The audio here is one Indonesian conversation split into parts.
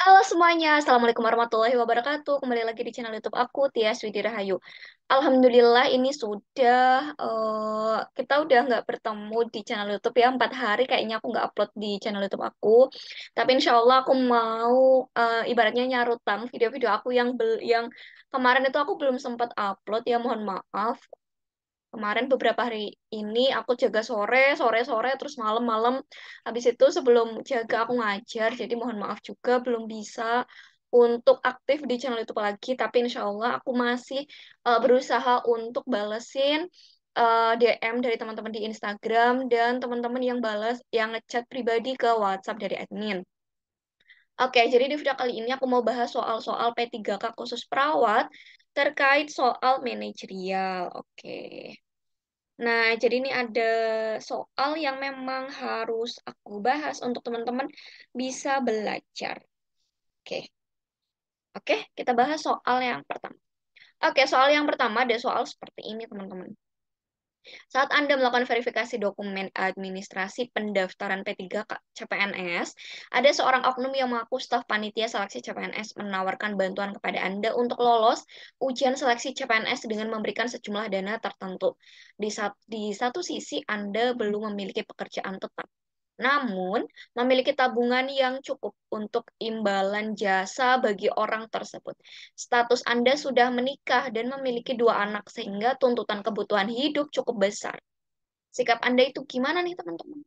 Halo semuanya, Assalamualaikum warahmatullahi wabarakatuh. Kembali lagi di channel YouTube aku, Tia Swidi Rahayu. Alhamdulillah ini sudah, uh, kita udah nggak bertemu di channel YouTube ya, empat hari kayaknya aku nggak upload di channel YouTube aku. Tapi insya Allah aku mau, uh, ibaratnya nyarutan video-video aku yang yang kemarin itu aku belum sempat upload ya, mohon maaf kemarin beberapa hari ini aku jaga sore sore sore terus malam-malam habis itu sebelum jaga aku ngajar jadi mohon maaf juga belum bisa untuk aktif di channel YouTube lagi tapi insya Allah aku masih uh, berusaha untuk balesin uh, eh, DM dari teman-teman di Instagram dan teman-teman yang balas yang ngechat pribadi ke WhatsApp dari admin. Oke, jadi di video kali ini aku mau bahas soal-soal P3K khusus perawat terkait soal manajerial. Oke. Nah, jadi ini ada soal yang memang harus aku bahas untuk teman-teman bisa belajar. Oke. Oke, kita bahas soal yang pertama. Oke, soal yang pertama ada soal seperti ini, teman-teman. Saat Anda melakukan verifikasi dokumen administrasi pendaftaran P3 k CPNS, ada seorang oknum yang mengaku staf panitia seleksi CPNS menawarkan bantuan kepada Anda untuk lolos ujian seleksi CPNS dengan memberikan sejumlah dana tertentu. Di, sat di satu sisi, Anda belum memiliki pekerjaan tetap namun memiliki tabungan yang cukup untuk imbalan jasa bagi orang tersebut. Status Anda sudah menikah dan memiliki dua anak, sehingga tuntutan kebutuhan hidup cukup besar. Sikap Anda itu gimana nih, teman-teman?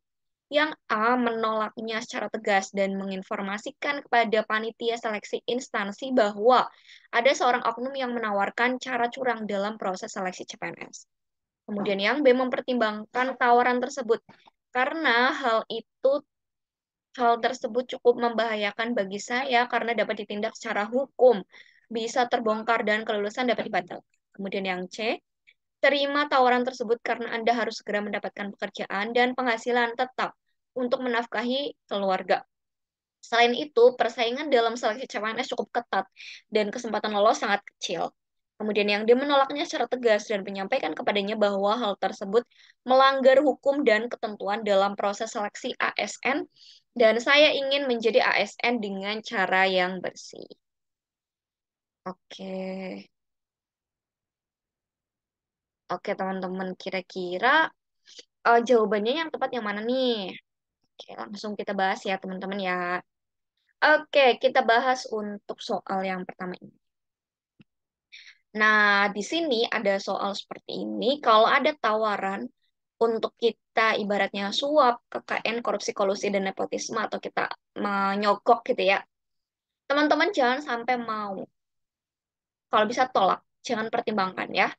Yang A, menolaknya secara tegas dan menginformasikan kepada panitia seleksi instansi bahwa ada seorang oknum yang menawarkan cara curang dalam proses seleksi CPNS. Kemudian yang B mempertimbangkan tawaran tersebut karena hal itu Hal tersebut cukup membahayakan bagi saya karena dapat ditindak secara hukum, bisa terbongkar dan kelulusan dapat dibatalkan. Kemudian yang C, terima tawaran tersebut karena Anda harus segera mendapatkan pekerjaan dan penghasilan tetap untuk menafkahi keluarga. Selain itu, persaingan dalam seleksi CPNS cukup ketat dan kesempatan lolos sangat kecil. Kemudian yang dia menolaknya secara tegas dan menyampaikan kepadanya bahwa hal tersebut melanggar hukum dan ketentuan dalam proses seleksi ASN dan saya ingin menjadi ASN dengan cara yang bersih. Oke. Oke, teman-teman, kira-kira uh, jawabannya yang tepat yang mana nih? Oke, langsung kita bahas ya, teman-teman ya. Oke, kita bahas untuk soal yang pertama ini. Nah, di sini ada soal seperti ini. Kalau ada tawaran untuk kita ibaratnya suap, KKN, korupsi, kolusi, dan nepotisme, atau kita menyogok gitu ya, teman-teman jangan sampai mau. Kalau bisa tolak, jangan pertimbangkan ya.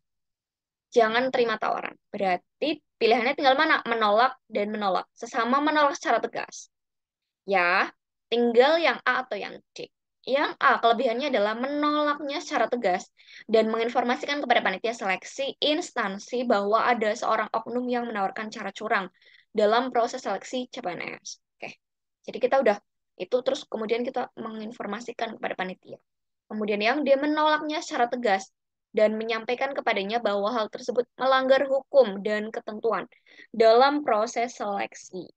Jangan terima tawaran. Berarti pilihannya tinggal mana? Menolak dan menolak. Sesama menolak secara tegas. Ya, tinggal yang A atau yang C. Yang A, kelebihannya adalah menolaknya secara tegas dan menginformasikan kepada panitia seleksi instansi bahwa ada seorang oknum yang menawarkan cara curang dalam proses seleksi CPNS. Oke. Jadi kita udah itu terus kemudian kita menginformasikan kepada panitia. Kemudian yang dia menolaknya secara tegas dan menyampaikan kepadanya bahwa hal tersebut melanggar hukum dan ketentuan dalam proses seleksi.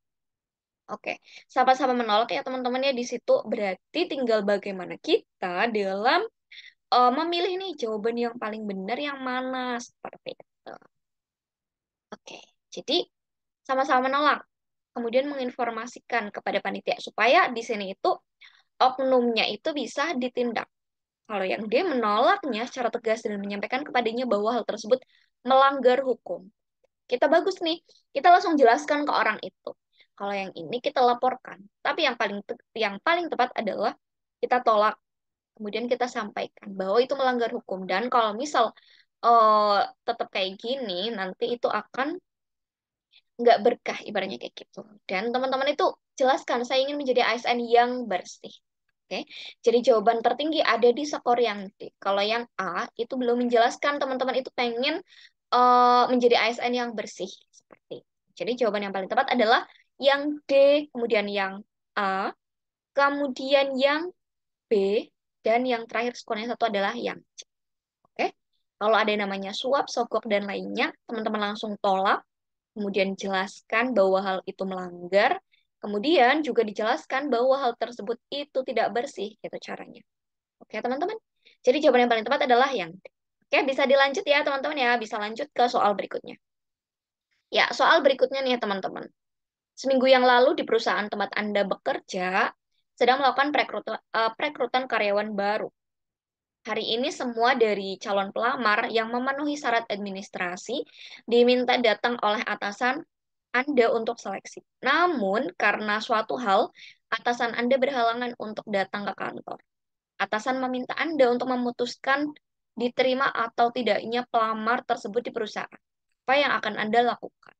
Oke, sama-sama menolak ya teman-teman ya di situ berarti tinggal bagaimana kita dalam uh, memilih nih jawaban yang paling benar yang mana seperti itu. Oke, jadi sama-sama menolak, kemudian menginformasikan kepada panitia supaya di sini itu oknumnya itu bisa ditindak. Kalau yang dia menolaknya secara tegas dan menyampaikan kepadanya bahwa hal tersebut melanggar hukum. Kita bagus nih, kita langsung jelaskan ke orang itu kalau yang ini kita laporkan. Tapi yang paling yang paling tepat adalah kita tolak. Kemudian kita sampaikan bahwa itu melanggar hukum dan kalau misal uh, tetap kayak gini nanti itu akan nggak berkah ibaratnya kayak gitu. Dan teman-teman itu jelaskan saya ingin menjadi ASN yang bersih. Oke. Okay? Jadi jawaban tertinggi ada di skor yang D. Kalau yang A itu belum menjelaskan teman-teman itu pengen uh, menjadi ASN yang bersih seperti. Jadi jawaban yang paling tepat adalah yang D, kemudian yang A, kemudian yang B, dan yang terakhir skornya satu adalah yang C. Oke, kalau ada yang namanya suap, sogok, dan lainnya, teman-teman langsung tolak, kemudian jelaskan bahwa hal itu melanggar, kemudian juga dijelaskan bahwa hal tersebut itu tidak bersih, gitu caranya. Oke, teman-teman. Jadi jawaban yang paling tepat adalah yang D. Oke, bisa dilanjut ya, teman-teman ya. Bisa lanjut ke soal berikutnya. Ya, soal berikutnya nih, teman-teman. Seminggu yang lalu di perusahaan tempat Anda bekerja sedang melakukan perekrutan, uh, eh, perekrutan karyawan baru. Hari ini semua dari calon pelamar yang memenuhi syarat administrasi diminta datang oleh atasan Anda untuk seleksi. Namun karena suatu hal atasan Anda berhalangan untuk datang ke kantor. Atasan meminta Anda untuk memutuskan diterima atau tidaknya pelamar tersebut di perusahaan. Apa yang akan Anda lakukan?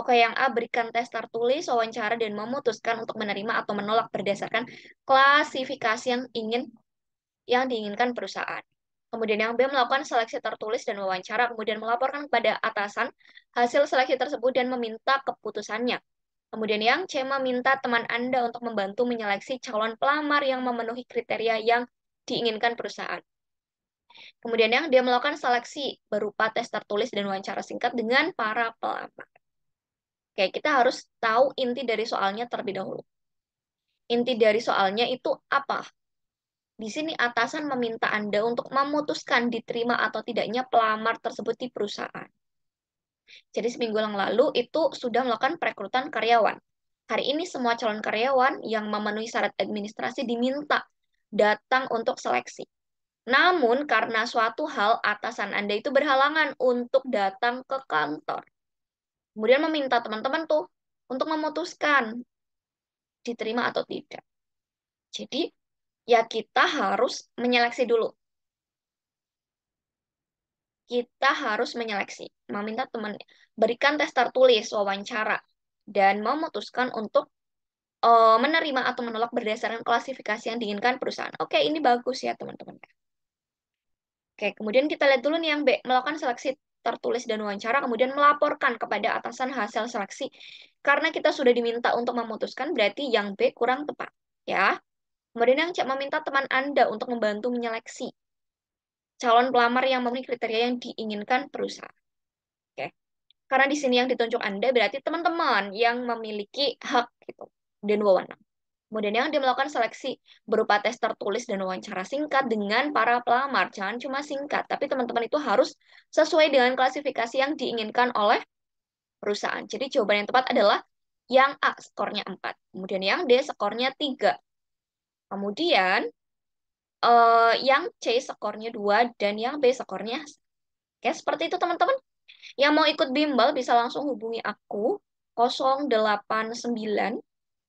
Oke, yang A berikan tes tertulis, wawancara dan memutuskan untuk menerima atau menolak berdasarkan klasifikasi yang ingin yang diinginkan perusahaan. Kemudian yang B melakukan seleksi tertulis dan wawancara, kemudian melaporkan kepada atasan hasil seleksi tersebut dan meminta keputusannya. Kemudian yang C meminta teman Anda untuk membantu menyeleksi calon pelamar yang memenuhi kriteria yang diinginkan perusahaan. Kemudian yang D melakukan seleksi berupa tes tertulis dan wawancara singkat dengan para pelamar. Kayak kita harus tahu inti dari soalnya terlebih dahulu. Inti dari soalnya itu apa? Di sini atasan meminta Anda untuk memutuskan diterima atau tidaknya pelamar tersebut di perusahaan. Jadi seminggu yang lalu itu sudah melakukan perekrutan karyawan. Hari ini semua calon karyawan yang memenuhi syarat administrasi diminta datang untuk seleksi. Namun karena suatu hal atasan Anda itu berhalangan untuk datang ke kantor. Kemudian meminta teman-teman tuh untuk memutuskan diterima atau tidak. Jadi ya kita harus menyeleksi dulu. Kita harus menyeleksi, meminta teman berikan tes tertulis, wawancara, dan memutuskan untuk uh, menerima atau menolak berdasarkan klasifikasi yang diinginkan perusahaan. Oke, ini bagus ya teman-teman. Oke, kemudian kita lihat dulu nih yang B, melakukan seleksi tertulis dan wawancara, kemudian melaporkan kepada atasan hasil seleksi. Karena kita sudah diminta untuk memutuskan, berarti yang B kurang tepat. ya. Kemudian yang C meminta teman Anda untuk membantu menyeleksi calon pelamar yang memenuhi kriteria yang diinginkan perusahaan. Oke. Karena di sini yang ditunjuk Anda berarti teman-teman yang memiliki hak gitu dan wawancara Kemudian yang dia melakukan seleksi berupa tes tertulis dan wawancara singkat dengan para pelamar. Jangan cuma singkat, tapi teman-teman itu harus sesuai dengan klasifikasi yang diinginkan oleh perusahaan. Jadi jawaban yang tepat adalah yang A skornya 4. Kemudian yang D skornya 3. Kemudian eh, yang C skornya 2 dan yang B skornya Oke, seperti itu teman-teman. Yang mau ikut bimbel bisa langsung hubungi aku 089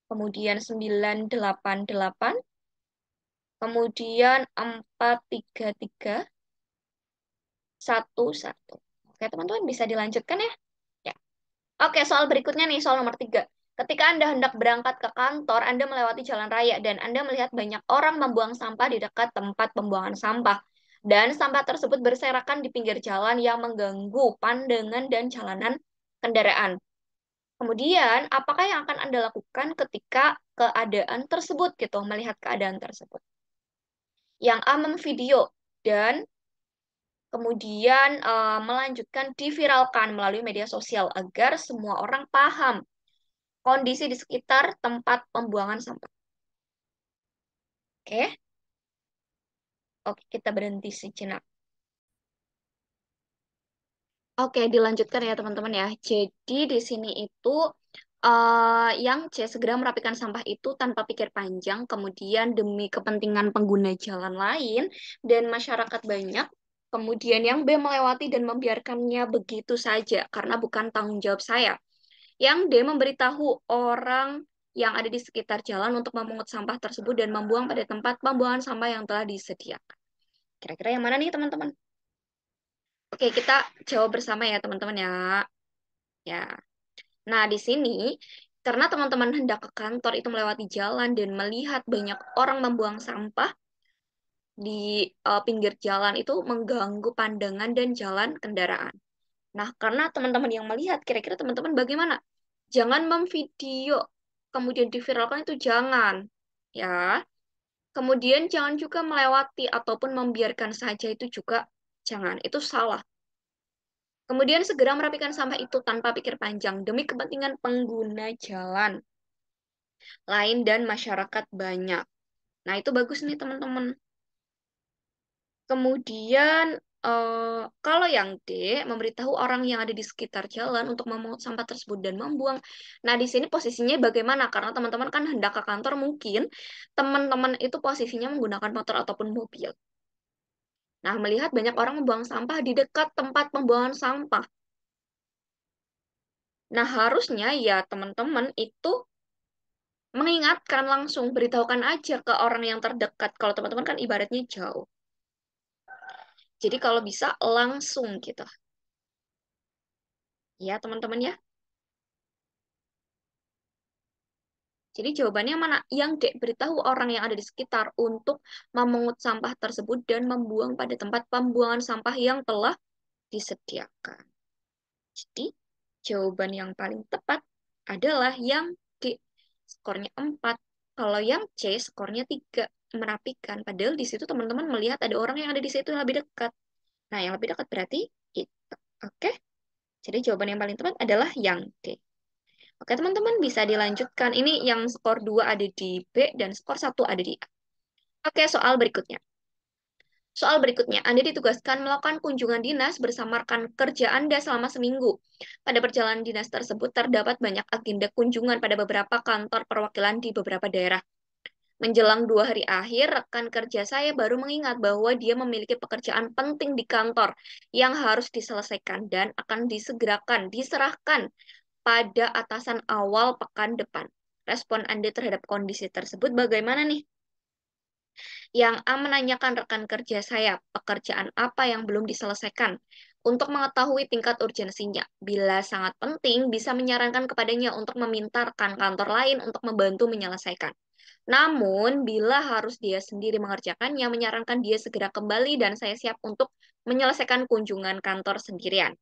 kemudian 988, kemudian 433, 11. Oke, teman-teman bisa dilanjutkan ya? Ya. Oke, soal berikutnya nih, soal nomor 3. Ketika Anda hendak berangkat ke kantor, Anda melewati jalan raya dan Anda melihat banyak orang membuang sampah di dekat tempat pembuangan sampah. Dan sampah tersebut berserakan di pinggir jalan yang mengganggu pandangan dan jalanan kendaraan. Kemudian, apakah yang akan Anda lakukan ketika keadaan tersebut gitu, melihat keadaan tersebut? Yang A memvideo dan kemudian uh, melanjutkan diviralkan melalui media sosial agar semua orang paham kondisi di sekitar tempat pembuangan sampah. Oke. Oke, kita berhenti sejenak. Oke, dilanjutkan ya teman-teman ya. Jadi di sini itu uh, yang C segera merapikan sampah itu tanpa pikir panjang, kemudian demi kepentingan pengguna jalan lain dan masyarakat banyak. Kemudian yang B melewati dan membiarkannya begitu saja karena bukan tanggung jawab saya. Yang D memberitahu orang yang ada di sekitar jalan untuk memungut sampah tersebut dan membuang pada tempat pembuangan sampah yang telah disediakan. Kira-kira yang mana nih teman-teman? Oke, kita jawab bersama ya teman-teman ya. Ya. Nah, di sini karena teman-teman hendak ke kantor itu melewati jalan dan melihat banyak orang membuang sampah di uh, pinggir jalan itu mengganggu pandangan dan jalan kendaraan. Nah, karena teman-teman yang melihat, kira-kira teman-teman bagaimana? Jangan memvideo, kemudian diviralkan itu jangan. Ya. Kemudian jangan juga melewati ataupun membiarkan saja itu juga Jangan, itu salah. Kemudian segera merapikan sampah itu tanpa pikir panjang demi kepentingan pengguna jalan lain dan masyarakat banyak. Nah, itu bagus nih teman-teman. Kemudian Uh, kalau yang D memberitahu orang yang ada di sekitar jalan untuk memungut sampah tersebut dan membuang. Nah, di sini posisinya bagaimana? Karena teman-teman kan hendak ke kantor mungkin teman-teman itu posisinya menggunakan motor ataupun mobil. Nah, melihat banyak orang membuang sampah di dekat tempat pembuangan sampah. Nah, harusnya ya teman-teman itu mengingatkan langsung, beritahukan aja ke orang yang terdekat. Kalau teman-teman kan ibaratnya jauh. Jadi kalau bisa langsung gitu. Ya, teman-teman ya. Jadi jawabannya mana? Yang dek beritahu orang yang ada di sekitar untuk memungut sampah tersebut dan membuang pada tempat pembuangan sampah yang telah disediakan. Jadi jawaban yang paling tepat adalah yang D. Skornya 4. Kalau yang C skornya 3. Merapikan. Padahal di situ teman-teman melihat ada orang yang ada di situ yang lebih dekat. Nah, yang lebih dekat berarti itu. Oke? Jadi jawaban yang paling tepat adalah yang D. Oke, teman-teman bisa dilanjutkan. Ini yang skor 2 ada di B dan skor 1 ada di A. Oke, soal berikutnya. Soal berikutnya, Anda ditugaskan melakukan kunjungan dinas bersama rekan kerja Anda selama seminggu. Pada perjalanan dinas tersebut terdapat banyak agenda kunjungan pada beberapa kantor perwakilan di beberapa daerah. Menjelang dua hari akhir, rekan kerja saya baru mengingat bahwa dia memiliki pekerjaan penting di kantor yang harus diselesaikan dan akan disegerakan, diserahkan pada atasan awal pekan depan. Respon Anda terhadap kondisi tersebut bagaimana nih? Yang A menanyakan rekan kerja saya, pekerjaan apa yang belum diselesaikan? Untuk mengetahui tingkat urgensinya, bila sangat penting, bisa menyarankan kepadanya untuk meminta rekan kantor lain untuk membantu menyelesaikan. Namun, bila harus dia sendiri mengerjakannya, menyarankan dia segera kembali dan saya siap untuk menyelesaikan kunjungan kantor sendirian.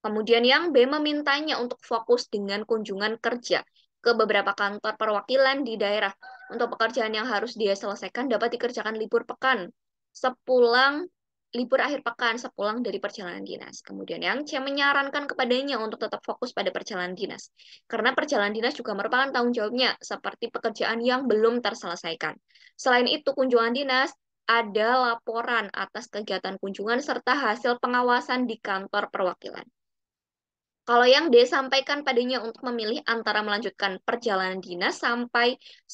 Kemudian yang B memintanya untuk fokus dengan kunjungan kerja ke beberapa kantor perwakilan di daerah untuk pekerjaan yang harus dia selesaikan dapat dikerjakan libur pekan sepulang libur akhir pekan sepulang dari perjalanan dinas. Kemudian yang C menyarankan kepadanya untuk tetap fokus pada perjalanan dinas karena perjalanan dinas juga merupakan tanggung jawabnya seperti pekerjaan yang belum terselesaikan. Selain itu kunjungan dinas ada laporan atas kegiatan kunjungan serta hasil pengawasan di kantor perwakilan. Kalau yang D sampaikan padanya untuk memilih antara melanjutkan perjalanan dinas sampai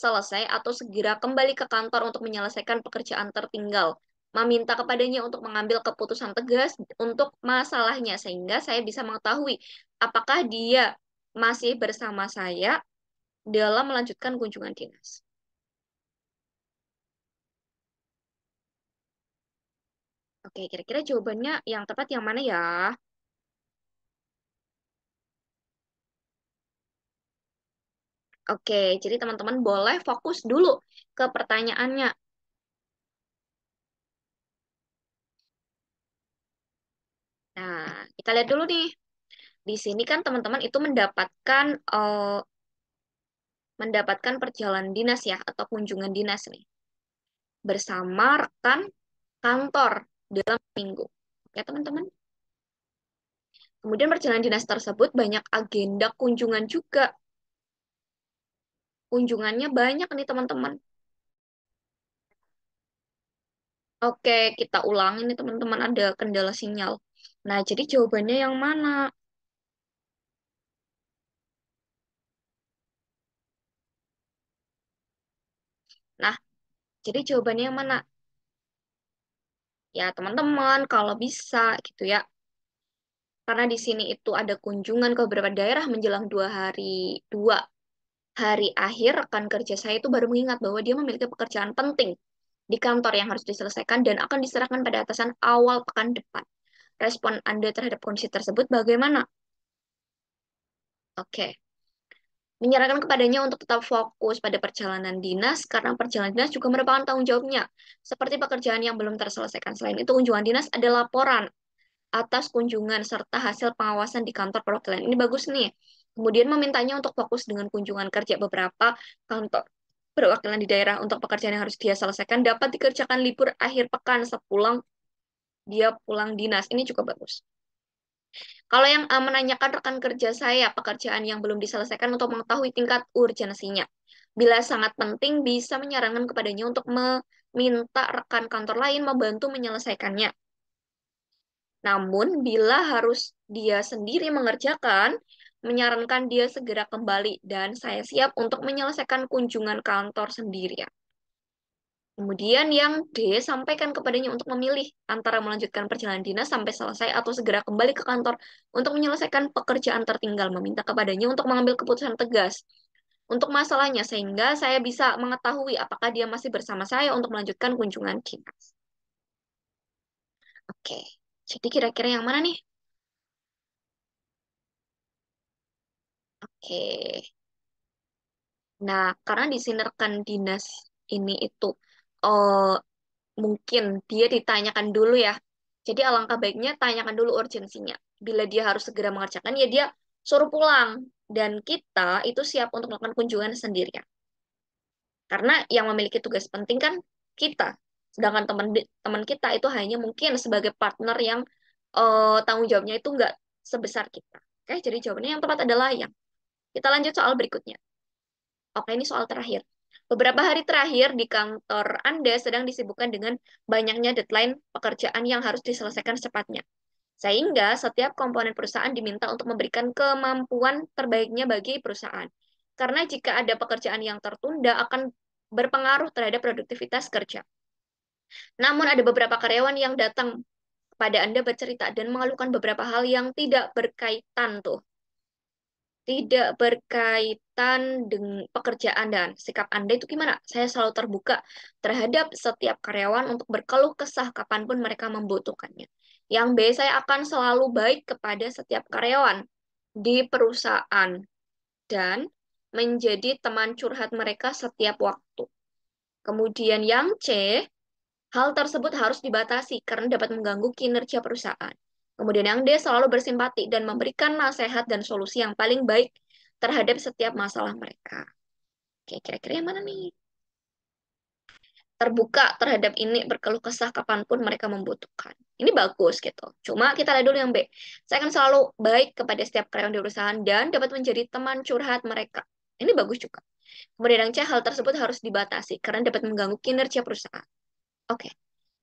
selesai atau segera kembali ke kantor untuk menyelesaikan pekerjaan tertinggal. Meminta kepadanya untuk mengambil keputusan tegas untuk masalahnya sehingga saya bisa mengetahui apakah dia masih bersama saya dalam melanjutkan kunjungan dinas. Oke, kira-kira jawabannya yang tepat yang mana ya? Oke, jadi teman-teman boleh fokus dulu ke pertanyaannya. Nah, kita lihat dulu nih. Di sini kan teman-teman itu mendapatkan uh, mendapatkan perjalanan dinas ya atau kunjungan dinas nih bersama rekan kantor dalam minggu. Oke, teman-teman. Kemudian perjalanan dinas tersebut banyak agenda kunjungan juga kunjungannya banyak nih teman-teman. Oke, kita ulangi nih teman-teman ada kendala sinyal. Nah, jadi jawabannya yang mana? Nah, jadi jawabannya yang mana? Ya, teman-teman, kalau bisa gitu ya. Karena di sini itu ada kunjungan ke beberapa daerah menjelang dua hari dua hari akhir rekan kerja saya itu baru mengingat bahwa dia memiliki pekerjaan penting di kantor yang harus diselesaikan dan akan diserahkan pada atasan awal pekan depan. Respon Anda terhadap kondisi tersebut bagaimana? Oke. Okay. Menyarankan kepadanya untuk tetap fokus pada perjalanan dinas karena perjalanan dinas juga merupakan tanggung jawabnya. Seperti pekerjaan yang belum terselesaikan. Selain itu, kunjungan dinas ada laporan atas kunjungan serta hasil pengawasan di kantor perwakilan. Ini bagus nih. Kemudian memintanya untuk fokus dengan kunjungan kerja beberapa kantor perwakilan di daerah untuk pekerjaan yang harus dia selesaikan dapat dikerjakan libur akhir pekan sepulang dia pulang dinas. Ini juga bagus. Kalau yang eh, menanyakan rekan kerja saya pekerjaan yang belum diselesaikan untuk mengetahui tingkat urgensinya. Bila sangat penting, bisa menyarankan kepadanya untuk meminta rekan kantor lain membantu menyelesaikannya. Namun, bila harus dia sendiri mengerjakan, menyarankan dia segera kembali dan saya siap untuk menyelesaikan kunjungan kantor sendirian. Ya. Kemudian yang D, sampaikan kepadanya untuk memilih antara melanjutkan perjalanan dinas sampai selesai atau segera kembali ke kantor untuk menyelesaikan pekerjaan tertinggal, meminta kepadanya untuk mengambil keputusan tegas untuk masalahnya sehingga saya bisa mengetahui apakah dia masih bersama saya untuk melanjutkan kunjungan dinas. Oke, jadi kira-kira yang mana nih? Oke. Nah, karena disinarkan dinas ini itu uh, mungkin dia ditanyakan dulu ya. Jadi alangkah baiknya tanyakan dulu urgensinya. Bila dia harus segera mengerjakan, ya dia suruh pulang. Dan kita itu siap untuk melakukan kunjungan sendirian. Ya. Karena yang memiliki tugas penting kan kita. Sedangkan teman teman kita itu hanya mungkin sebagai partner yang uh, tanggung jawabnya itu nggak sebesar kita. Oke, jadi jawabannya yang tepat adalah yang kita lanjut soal berikutnya. Oke, ini soal terakhir. Beberapa hari terakhir di kantor Anda sedang disibukkan dengan banyaknya deadline pekerjaan yang harus diselesaikan secepatnya. Sehingga setiap komponen perusahaan diminta untuk memberikan kemampuan terbaiknya bagi perusahaan. Karena jika ada pekerjaan yang tertunda akan berpengaruh terhadap produktivitas kerja. Namun ada beberapa karyawan yang datang kepada Anda bercerita dan mengeluhkan beberapa hal yang tidak berkaitan tuh tidak berkaitan dengan pekerjaan dan sikap Anda itu gimana? Saya selalu terbuka terhadap setiap karyawan untuk berkeluh kesah kapanpun mereka membutuhkannya. Yang B, saya akan selalu baik kepada setiap karyawan di perusahaan dan menjadi teman curhat mereka setiap waktu. Kemudian yang C, hal tersebut harus dibatasi karena dapat mengganggu kinerja perusahaan. Kemudian yang D selalu bersimpati dan memberikan nasihat dan solusi yang paling baik terhadap setiap masalah mereka. Oke, kira-kira yang mana nih? Terbuka terhadap ini berkeluh kesah kapanpun mereka membutuhkan. Ini bagus gitu. Cuma kita lihat dulu yang B. Saya akan selalu baik kepada setiap karyawan di perusahaan dan dapat menjadi teman curhat mereka. Ini bagus juga. Kemudian yang C, hal tersebut harus dibatasi karena dapat mengganggu kinerja perusahaan. Oke. Okay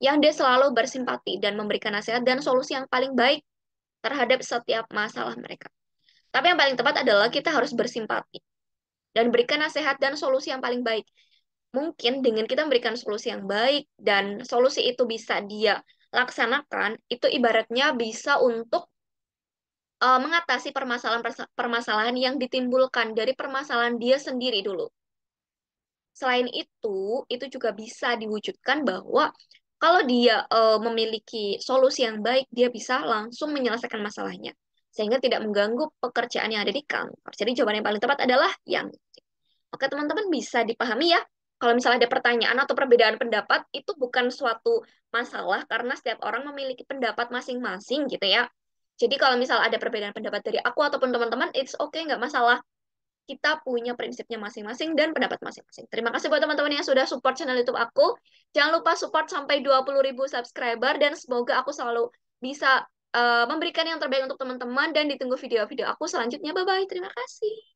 yang dia selalu bersimpati dan memberikan nasihat dan solusi yang paling baik terhadap setiap masalah mereka. Tapi yang paling tepat adalah kita harus bersimpati dan berikan nasihat dan solusi yang paling baik. Mungkin dengan kita memberikan solusi yang baik dan solusi itu bisa dia laksanakan, itu ibaratnya bisa untuk uh, mengatasi permasalahan-permasalahan yang ditimbulkan dari permasalahan dia sendiri dulu. Selain itu, itu juga bisa diwujudkan bahwa kalau dia uh, memiliki solusi yang baik, dia bisa langsung menyelesaikan masalahnya sehingga tidak mengganggu pekerjaan yang ada di kantor. Jadi jawaban yang paling tepat adalah yang. Oke, teman-teman bisa dipahami ya. Kalau misalnya ada pertanyaan atau perbedaan pendapat, itu bukan suatu masalah karena setiap orang memiliki pendapat masing-masing gitu ya. Jadi kalau misalnya ada perbedaan pendapat dari aku ataupun teman-teman, it's okay, nggak masalah kita punya prinsipnya masing-masing dan pendapat masing-masing. Terima kasih buat teman-teman yang sudah support channel YouTube aku. Jangan lupa support sampai 20.000 subscriber dan semoga aku selalu bisa uh, memberikan yang terbaik untuk teman-teman dan ditunggu video-video aku selanjutnya. Bye-bye. Terima kasih.